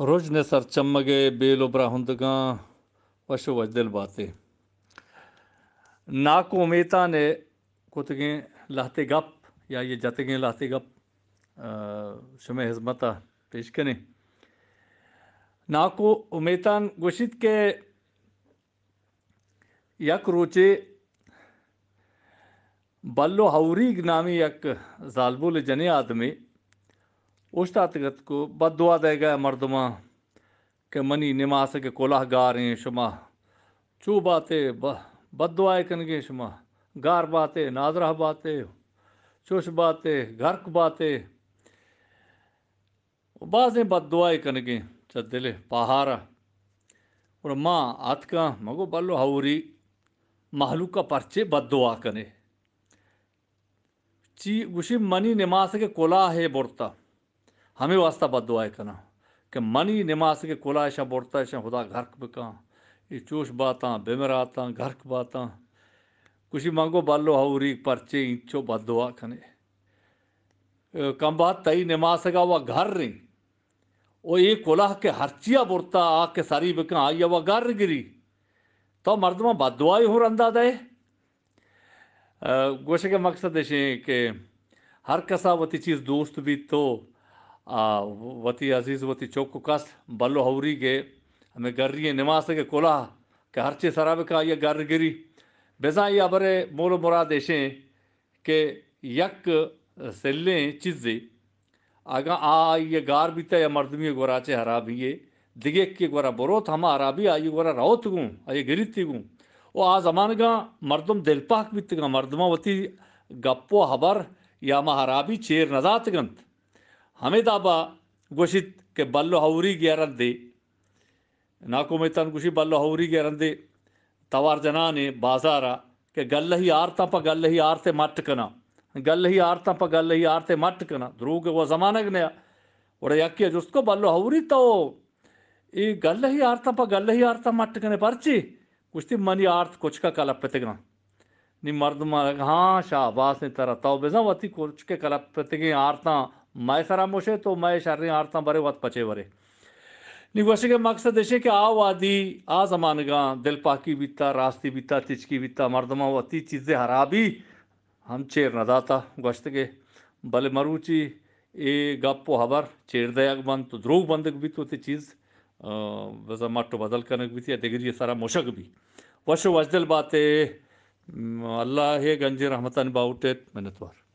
रोजने sir चमगे बेलोबरा हुंदगा वशो वजदिल बाते नाको उमेता ने कुतगे लाते गप या ये जातगे लाते गप शुमे हजमता पेश करें नाको उमेतान घोषित के यक रोचे बल्लो हाउरी नामी यक जालबुल जने आदमी उस्तादगत को बदुआ देगा मर्दमा के मनी निमास के कोलाह हैं शुमा चू बाते बदुआ कन गे शुमा गार बाते नाजरा बाते चुश बाते गर्क बाते बाजे बदुआ कन गे चले पहाड़ और माँ आतका मगो बल्लो हवरी महलू का पर्चे बदुआ कने ची गुशी मनी निमास के कोला है बोरता हमें वास्ता बद दुआ कना कि मन ही निमास के कोला छा बुड़ता छा खुदा घरक बिका ये चोश बाता बिमराता घरक बाता कुछ मांगो बालो हाउरी परचे इंचो बद दुआ खने कम बात तई निमास का वह घर रही वो ये कोलाह के हरचिया बोड़ता आ के सारी बिका आई वह घर गिरी तो मर्दमा बद ही हो रंदा दे गोशे के मकसद ऐसे कि हर कसा वती चीज़ दोस्त भी तो वती वती चौक कस बलो हौरी गे हमें गर्रिय नमाज के कोला के हरचे शराब का ये गर गिरी बेजा ये अबरे मोल मुराद ऐशें के यक सेल्ले चिज्जे आगा आ ये गार भी तय मर्दमी चे हरा भी ये दिगे के गोरा बोरोत हम हरा भी आई गोरा रावत गूँ आई गिरित गूँ वो आ जमान का मर्दम दिलपाक भी तगा मर्दमा वती गप्पो हबर या महाराबी चेर नजात गंत અમિત આપ ગોષિત કે બલ્લો હૌરી ગેરંદે નાકો મે તાં કુશી બલ્લો હૌરી ગેરંદે તવાર જનાને બજારા કે گلહી આરતા પા گلહી આરતે મત કના گلહી આરતા પા گلહી આરતે મત કના ધરો કે વો જમાને ને ઓડે યક કે જોસ્કો બલ્લો હૌરી તઓ ઈ گلહી આરતા પા گلહી આરતા મત કને પરચી કુછ થી મની આરથ કુછ કા કલા પ્રતિગમ નિ મરદ મા હા શાબાશ ને તરા તૌ બિઝમતી કો કે કલા પ્રતિગય આરતા माय खरामोशे तो माय शारी हारता बरे वत पचे बरे निगोशी के मकसद ऐसे कि आवादी आ जमानगा दिल पाकी बीता रास्ती बीता तिचकी बीता मर्दमा वती चीज़ें हरा भी हम चेर न दाता गोश्त के भले मरुची ए गप्पो हबर चेर दयाग बंद तो द्रोग बंदक भी तो ते चीज़ वजा मट्टो बदल करने भी थी डिग्री सारा मोशक भी वशो वजदल बातें अल्लाह हे गंजे रहमतन बाउटे मिनतवार